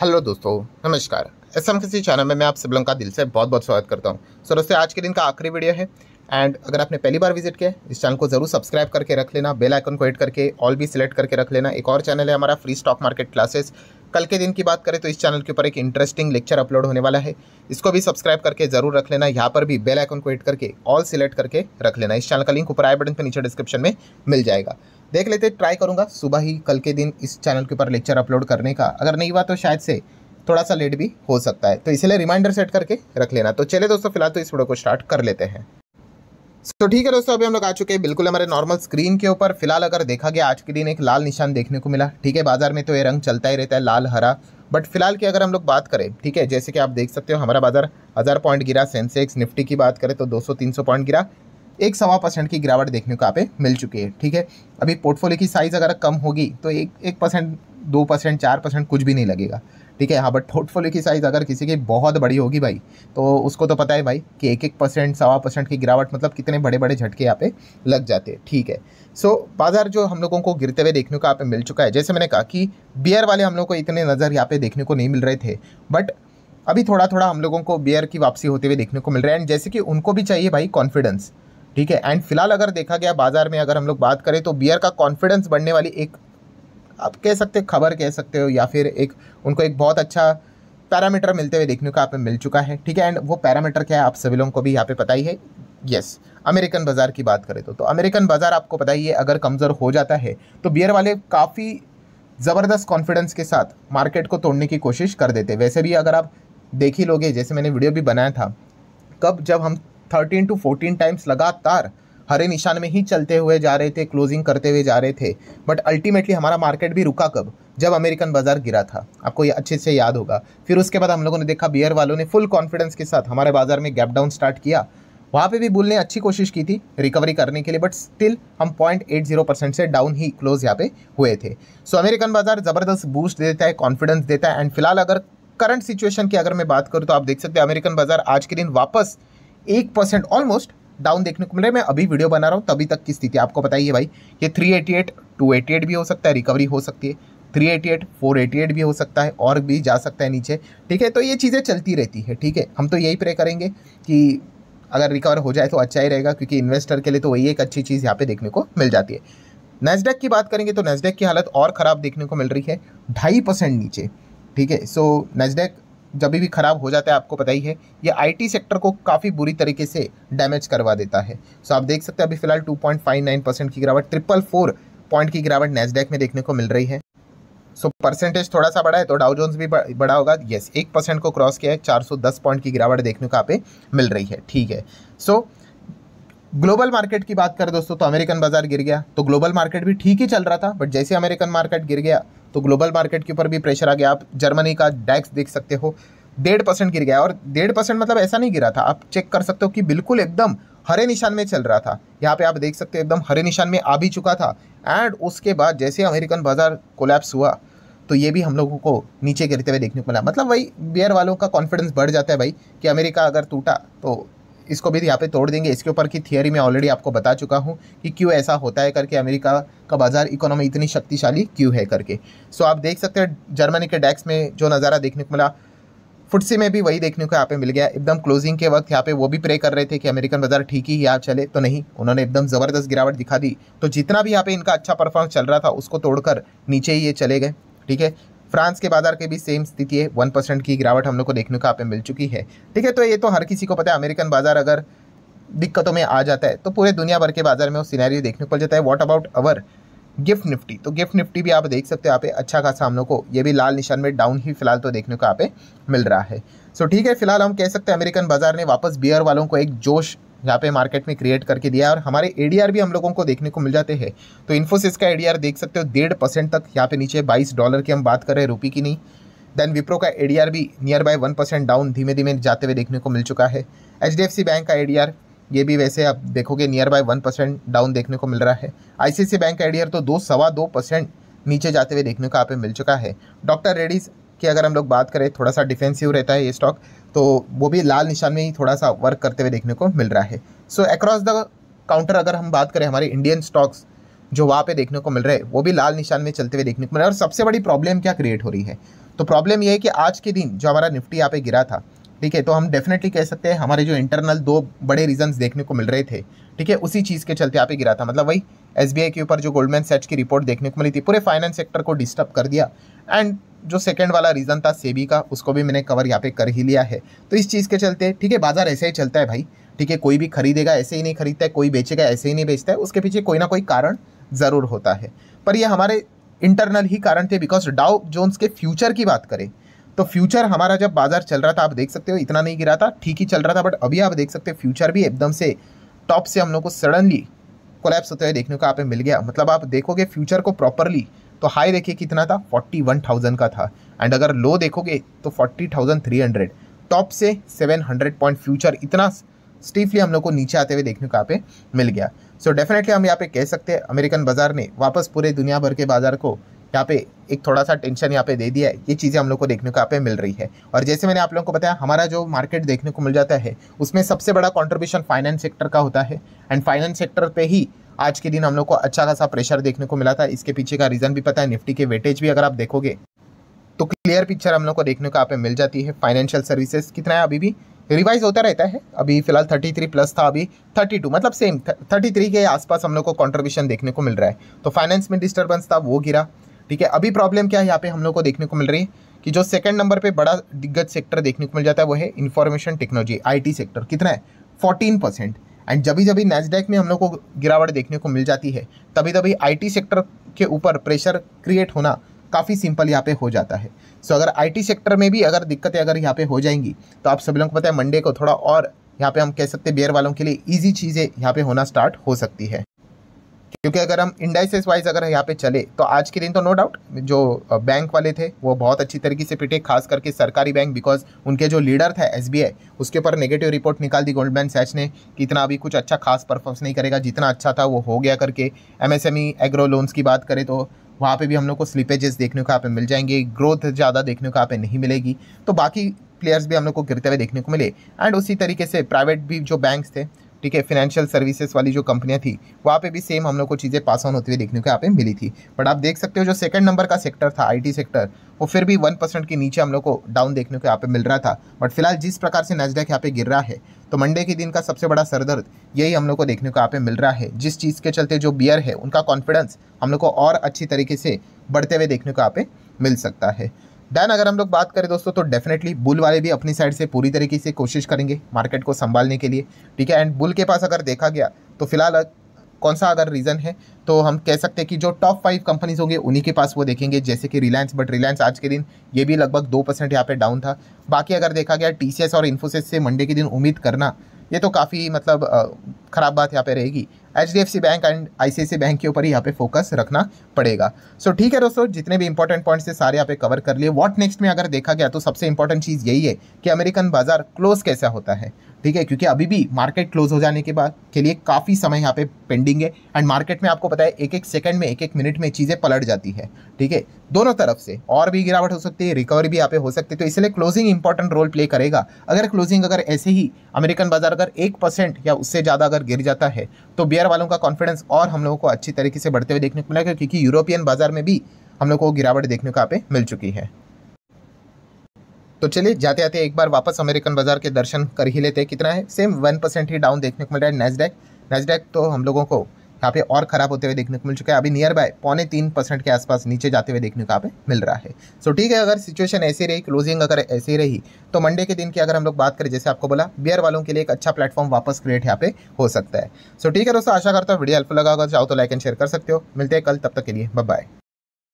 hello दोस्तों नमस्कार S M किसी चैनल में मैं आप सिबलम का दिल से बहुत बहुत स्वागत करता हूँ सो दोस्तों आज के दिन का आखिरी वीडियो है एंड अगर आपने पहली बार विजिट किया इस चैनल को जरूर सब्सक्राइब करके रख लेना बेल आइकन को हिट करके ऑल भी सिलेक्ट करके रख लेना एक और चैनल है हमारा फ्री स्टॉक मार्केट क्लासेस कल के दिन की बात करें तो इस चैनल के ऊपर एक इंटरेस्टिंग लेक्चर अपलोड होने वाला है इसको भी सब्सक्राइब करके जरूर रख लेना यहाँ पर भी बेल आइकन को हिट करके ऑल सिलेक्ट करके रख लेना इस चैनल का लिंक ऊपर आई बटन पर नीचे डिस्क्रिप्शन में मिल जाएगा देख लेते ट्राई करूँगा सुबह ही कल के दिन इस चैनल के ऊपर लेक्चर अपलोड करने का अगर नहीं हुआ तो शायद से थोड़ा सा लेट भी हो सकता है तो इसलिए रिमाइंडर सेट करके रख लेना तो चले दोस्तों फिलहाल तो इस वीडियो को स्टार्ट कर लेते हैं तो ठीक है दोस्तों अभी हम लोग आ चुके हैं बिल्कुल हमारे नॉर्मल स्क्रीन के ऊपर फिलहाल अगर देखा गया आज के दिन एक लाल निशान देखने को मिला ठीक है बाजार में तो ये रंग चलता ही रहता है लाल हरा बट फिलहाल की अगर हम लोग बात करें ठीक है जैसे कि आप देख सकते हो हमारा बाजार हज़ार पॉइंट गिरा सेंसेक्स निफ्टी की बात करें तो 200-300 पॉइंट गिरा एक सवा परसेंट की गिरावट देखने को यहाँ पे मिल चुकी है ठीक है अभी पोर्टफोलियो की साइज़ अगर कम होगी तो एक एक परसेंट दो परसेंट चार परसेंट कुछ भी नहीं लगेगा ठीक है हाँ बट पोर्टफोलियो की साइज़ अगर किसी की बहुत बड़ी होगी भाई तो उसको तो पता है भाई कि एक एक परसेंट सवा परसेंट की गिरावट मतलब कितने बड़े बड़े झटके यहाँ पे लग जाते हैं ठीक है सो so, बाज़ार जो हम लोगों को गिरते हुए देखने को यहाँ पे मिल चुका है जैसे मैंने कहा कि बियर वाले हम लोग को इतने नज़र यहाँ पे देखने को नहीं मिल रहे थे बट अभी थोड़ा थोड़ा हम लोगों को बियर की वापसी होते हुए देखने को मिल रहा है एंड जैसे कि उनको भी चाहिए भाई कॉन्फिडेंस ठीक है एंड फिलहाल अगर देखा गया बाजार में अगर हम लोग बात करें तो बियर का कॉन्फिडेंस बढ़ने वाली एक आप कह सकते हो खबर कह सकते हो या फिर एक उनको एक बहुत अच्छा पैरामीटर मिलते हुए देखने को आप मिल चुका है ठीक है एंड वो पैरामीटर क्या है आप सभी लोगों को भी यहाँ पे पता ही है यस अमेरिकन बाज़ार की बात करें तो तो अमेरिकन बाज़ार आपको पता ही है अगर कमज़ोर हो जाता है तो बियर वाले काफ़ी ज़बरदस्त कॉन्फिडेंस के साथ मार्केट को तोड़ने की कोशिश कर देते वैसे भी अगर आप देख ही लोगे जैसे मैंने वीडियो भी बनाया था कब जब हम थर्टीन टू फोर्टीन टाइम्स लगातार हरे निशान में ही चलते हुए जा रहे थे क्लोजिंग करते हुए जा रहे थे बट अल्टीमेटली हमारा मार्केट भी रुका कब जब अमेरिकन बाजार गिरा था आपको ये अच्छे से याद होगा फिर उसके बाद हम लोगों ने देखा बियर वालों ने फुल कॉन्फिडेंस के साथ हमारे बाजार में गैप डाउन स्टार्ट किया वहाँ पे भी बुल ने अच्छी कोशिश की थी रिकवरी करने के लिए बट स्टिल हम पॉइंट एट जीरो परसेंट से डाउन ही क्लोज यहाँ पे हुए थे सो so, अमेरिकन बाजार ज़बरदस्त बूस्ट देता है कॉन्फिडेंस देता है एंड फिलहाल अगर करंट सिचुएशन की अगर मैं बात करूँ तो आप देख सकते हैं अमेरिकन बाजार आज के दिन वापस एक परसेंट ऑलमोस्ट डाउन देखने को मिल रहा है मैं अभी वीडियो बना रहा हूँ तभी तक की स्थिति आपको बताइए भाई ये 388, 288 भी हो सकता है रिकवरी हो सकती है 388, 488 भी हो सकता है और भी जा सकता है नीचे ठीक है तो ये चीज़ें चलती रहती है ठीक है हम तो यही प्रे करेंगे कि अगर रिकवर हो जाए तो अच्छा ही रहेगा क्योंकि इन्वेस्टर के लिए तो वही एक अच्छी चीज़ यहाँ पे देखने को मिल जाती है नेस्डेक की बात करेंगे तो नेस्डेक की हालत और ख़राब देखने को मिल रही है ढाई परसेंट नीचे ठीक है सो नेस्डेक जब भी ख़राब हो जाता है आपको पता ही है ये आईटी सेक्टर को काफ़ी बुरी तरीके से डैमेज करवा देता है सो आप देख सकते हैं अभी फिलहाल 2.59 परसेंट की गिरावट ट्रिपल फोर पॉइंट की गिरावट नेसडेक में देखने को मिल रही है सो परसेंटेज थोड़ा सा बढ़ा है तो डाउ जोन्स भी बढ़ा होगा येस एक परसेंट को क्रॉस किया है दस पॉइंट की गिरावट देखने को आप मिल रही है ठीक है सो so, ग्लोबल मार्केट की बात करें दोस्तों तो अमेरिकन बाजार गिर गया तो ग्लोबल मार्केट भी ठीक ही चल रहा था बट जैसे अमेरिकन मार्केट गिर गया तो ग्लोबल मार्केट के ऊपर भी प्रेशर आ गया आप जर्मनी का डैक्स देख सकते हो डेढ़ परसेंट गिर गया और डेढ़ परसेंट मतलब ऐसा नहीं गिरा था आप चेक कर सकते हो कि बिल्कुल एकदम हरे निशान में चल रहा था यहाँ पे आप देख सकते हो एकदम हरे निशान में आ भी चुका था एंड उसके बाद जैसे अमेरिकन बाजार कोलैप्स हुआ तो ये भी हम लोगों को नीचे गिरते हुए देखने को मिला मतलब वही बियर वालों का कॉन्फिडेंस बढ़ जाता है भाई कि अमेरिका अगर टूटा तो इसको भी यहाँ पे तोड़ देंगे इसके ऊपर की थियोरी मैं ऑलरेडी आपको बता चुका हूँ कि क्यों ऐसा होता है करके अमेरिका का बाज़ार इकोनॉमी इतनी शक्तिशाली क्यों है करके सो आप देख सकते हैं जर्मनी के डैक्स में जो नज़ारा देखने को मिला फुटसी में भी वही देखने को यहाँ पे मिल गया एकदम क्लोजिंग के वक्त यहाँ पे वो भी प्रे कर रहे थे कि अमेरिकन बाजार ठीक ही यहाँ चले तो नहीं उन्होंने एकदम ज़बरदस्त गिरावट दिखा दी तो जितना भी यहाँ पे इनका अच्छा परफॉर्मेंस चल रहा था उसको तोड़कर नीचे ही ये चले गए ठीक है फ्रांस के बाजार की भी सेम स्थिति है वन परसेंट की गिरावट हम लोग को देखने को आप मिल चुकी है ठीक है तो ये तो हर किसी को पता है अमेरिकन बाजार अगर दिक्कतों में आ जाता है तो पूरे दुनिया भर के बाजार में वो सीनारी देखने को मिल जाता है what about our GIFT Nifty तो गिफ्ट निफ्टी भी आप देख सकते हो आप अच्छा खासा हम लोग को ये भी लाल निशान में डाउन ही फिलहाल तो देखने को आप मिल रहा है सो ठीक है फिलहाल हम कह सकते हैं अमेरिकन बाजार ने वापस बियर वालों को एक जोश यहाँ पे मार्केट में क्रिएट करके दिया और हमारे ए भी हम लोगों को देखने को मिल जाते हैं तो इन्फोसिस का ए देख सकते हो डेढ़ परसेंट तक यहाँ पे नीचे बाईस डॉलर की हम बात कर रहे हैं रुपी की नहीं देन विप्रो का ए भी near by one percent down धीमे धीमे जाते हुए देखने को मिल चुका है एच बैंक का ए ये भी वैसे आप देखोगे near by one percent down देखने को मिल रहा है आईसीआईसी बैंक का एडीआर तो दो सवा दो परसेंट नीचे जाते हुए देखने को आप मिल चुका है डॉक्टर रेडीज़ की अगर हम लोग बात करें थोड़ा सा डिफेंसिव रहता है ये स्टॉक तो वो भी लाल निशान में ही थोड़ा सा वर्क करते हुए देखने को मिल रहा है सो अक्रॉस द काउंटर अगर हम बात करें हमारे इंडियन स्टॉक्स जो वहाँ पे देखने को मिल रहे हैं वो भी लाल निशान में चलते हुए देखने को मिल रहा है और सबसे बड़ी प्रॉब्लम क्या क्रिएट हो रही है तो प्रॉब्लम यह है कि आज के दिन जो हमारा निफ्टी यहाँ पे गिरा था ठीक है तो हम डेफिनेटली कह सकते हैं हमारे जो इंटरनल दो बड़े रीजंस देखने को मिल रहे थे ठीक है उसी चीज़ के चलते आप ही गिरा था मतलब वही एस के ऊपर जो गोल्डमैन सेट्स की रिपोर्ट देखने को मिली थी पूरे फाइनेंस सेक्टर को डिस्टर्ब कर दिया एंड जो सेकेंड वाला रीज़न था सेबी का उसको भी मैंने कवर यहाँ पे कर ही लिया है तो इस चीज़ के चलते ठीक है बाजार ऐसे ही चलता है भाई ठीक है कोई भी खरीदेगा ऐसे ही नहीं खरीदता है कोई बेचेगा ऐसे ही नहीं बेचता है उसके पीछे कोई ना कोई कारण ज़रूर होता है पर यह हमारे इंटरनल ही कारण थे बिकॉज डाउ जोन्स के फ्यूचर की बात करें तो फ्यूचर हमारा जब बाजार चल रहा था आप देख सकते हो इतना नहीं गिरा था ठीक ही चल रहा था बट अभी आप देख सकते हो फ्यूचर भी एकदम से टॉप से हम लोग को सडनली कोलैप्स होते हुए देखने को आप मिल गया मतलब आप देखोगे फ्यूचर को प्रॉपरली तो हाई देखिए कितना था फोर्टी का था एंड अगर लो देखोगे तो फोर्टी टॉप से सेवन पॉइंट फ्यूचर इतना स्टीफली हम लोग को नीचे आते हुए देखने को यहाँ पे मिल गया सो so डेफिनेटली हम यहाँ पे कह सकते हैं अमेरिकन बाज़ार ने वापस पूरे दुनिया भर के बाज़ार को यहाँ पे एक थोड़ा सा टेंशन यहाँ पे दे दिया है ये चीज़ें हम लोग को देखने को यहाँ पे मिल रही है और जैसे मैंने आप लोगों को बताया हमारा जो मार्केट देखने को मिल जाता है उसमें सबसे बड़ा कॉन्ट्रीब्यूशन फाइनेंस सेक्टर का होता है एंड फाइनेंस सेक्टर पर ही आज के दिन हम लोग को अच्छा खासा प्रेशर देखने को मिला था इसके पीछे का रीज़न भी पता है निफ्टी के वेटेज भी अगर आप देखोगे तो क्लियर पिक्चर हम लोग को देखने को यहाँ पे मिल जाती है फाइनेंशियल सर्विसेज कितना है अभी भी रिवाइज होता रहता है अभी फिलहाल 33 प्लस था अभी 32 मतलब सेम 33 के आसपास हम लोग को कॉन्ट्रीब्यूशन देखने को मिल रहा है तो फाइनेंस में डिस्टर्बेंस था वो गिरा ठीक है अभी प्रॉब्लम क्या है यहाँ पे हम लोग को देखने को मिल रही है कि जो सेकंड नंबर पे बड़ा दिग्गज सेक्टर देखने को मिल जाता है वो है इन्फॉर्मेशन टेक्नोलॉजी आईटी सेक्टर कितना है फोर्टीन परसेंट एंड जब जब नेजडेक में हम लोग को गिरावट देखने को मिल जाती है तभी तभी आई सेक्टर के ऊपर प्रेशर क्रिएट होना काफ़ी सिंपल यहाँ पे हो जाता है सो अगर आई सेक्टर में भी अगर दिक्कतें अगर यहाँ पे हो जाएंगी तो आप सभी लोगों को पता है मंडे को थोड़ा और यहाँ पे हम कह सकते हैं बेयर वालों के लिए ईजी चीज़ें यहाँ पे होना स्टार्ट हो सकती है क्योंकि अगर हम इंडाइसेस वाइज अगर यहाँ पे चले तो आज के दिन तो नो डाउट जो बैंक वाले थे वो बहुत अच्छी तरीके से पिटे खास करके सरकारी बैंक बिकॉज उनके जो लीडर था एस उसके ऊपर नेगेटिव रिपोर्ट निकाल दी गोल्डमैन सैच ने कि इतना अभी कुछ अच्छा खास परफॉर्मेंस नहीं करेगा जितना अच्छा था वो हो गया करके एम एग्रो लोन्स की बात करें तो वहाँ पर भी हम लोग को स्लिपेजेस देखने को यहाँ पे मिल जाएंगे ग्रोथ ज़्यादा देखने को यहाँ पे नहीं मिलेगी तो बाकी प्लेयर्स भी हम लोग को गिरते हुए देखने को मिले एंड उसी तरीके से प्राइवेट भी जो बैंक्स थे ठीक है फिनेंशियल सर्विसेज वाली जो कंपनियाँ थी वहाँ पर भी सेम हम लोग को चीज़ें पास ऑन होती हुई देखने को यहाँ पे मिली थी बट आप देख सकते हो जो सेकंड नंबर का सेक्टर था आईटी सेक्टर वो फिर भी वन परसेंट के नीचे हम लोग को डाउन देखने को यहाँ पे मिल रहा था बट फिलहाल जिस प्रकार से नजडैक यहाँ पे गिर रहा है तो मंडे के दिन का सबसे बड़ा सरदर्द यही हम लोग को देखने को यहाँ पे मिल रहा है जिस चीज़ के चलते जो बियर है उनका कॉन्फिडेंस हम लोग को और अच्छी तरीके से बढ़ते हुए देखने को यहाँ पे मिल सकता है दैन अगर हम लोग बात करें दोस्तों तो डेफिनेटली बुल वाले भी अपनी साइड से पूरी तरीके से कोशिश करेंगे मार्केट को संभालने के लिए ठीक है एंड बुल के पास अगर देखा गया तो फिलहाल कौन सा अगर रीज़न है तो हम कह सकते हैं कि जो टॉप फाइव कंपनीज होंगे उन्हीं के पास वो देखेंगे जैसे कि रिलायंस बट रिलायंस आज के दिन ये भी लगभग दो परसेंट यहाँ पर डाउन था बाकी अगर देखा गया टी और इन्फोसिस से मंडे के दिन उम्मीद करना ये तो काफ़ी मतलब खराब बात यहाँ पे रहेगी H D F C bank and I C C bank के ऊपर ही यहाँ पे फोकस रखना पड़ेगा सो so, ठीक है दोस्तों जितने भी इंपॉर्टेंट पॉइंट्स थे सारे यहाँ पे कवर कर लिए व्हाट नेक्स्ट में अगर देखा गया तो सबसे इंपॉर्टेंट चीज़ यही है कि अमेरिकन बाजार क्लोज कैसा होता है ठीक है क्योंकि अभी भी मार्केट क्लोज हो जाने के बाद के लिए काफ़ी समय यहाँ पे पेंडिंग है एंड मार्केट में आपको पता है एक एक सेकंड में एक एक मिनट में चीज़ें पलट जाती है ठीक है दोनों तरफ से और भी गिरावट हो सकती है रिकवरी भी यहाँ पे हो सकती है तो इसलिए क्लोजिंग इंपॉर्टेंट रोल प्ले करेगा अगर क्लोजिंग अगर ऐसे ही अमेरिकन बाजार अगर एक परसेंट या उससे ज़्यादा अगर अगर गिर जाता है तो बियर वालों का कॉन्फिडेंस और हम लोगों को अच्छी तरीके से बढ़ते हुए देखने को मिलेगा क्योंकि यूरोपियन बाजार में भी हम लोग को गिरावट देखने को आप मिल चुकी है तो चलिए जाते आते एक बार वापस अमेरिकन बाजार के दर्शन कर ही लेते हैं कितना है सेम वन परसेंट ही डाउन देखने को मिल रहा है नेस्डैक नेस्डैक तो हम लोगों को यहाँ पे और ख़राब होते हुए देखने को मिल चुका है अभी नियर बाय पौने तीन परसेंट के आसपास नीचे जाते हुए देखने को यहाँ पे मिल रहा है सो so, ठीक है अगर सिचुएशन ऐसी रही क्लोजिंग अगर ऐसी रही तो मंडे के दिन की अगर हम लोग बात करें जैसे आपको बोला बियर वालों के लिए एक अच्छा प्लेटफॉर्म वापस क्रिएट यहाँ पे हो सकता है सो so, ठीक है दोस्तों आशा करता हूँ वीडियो हेल्पफुल लगा अगर चाहो तो लाइक एंड शेयर कर सकते हो मिलते हैं कल तब तक के लिए बाय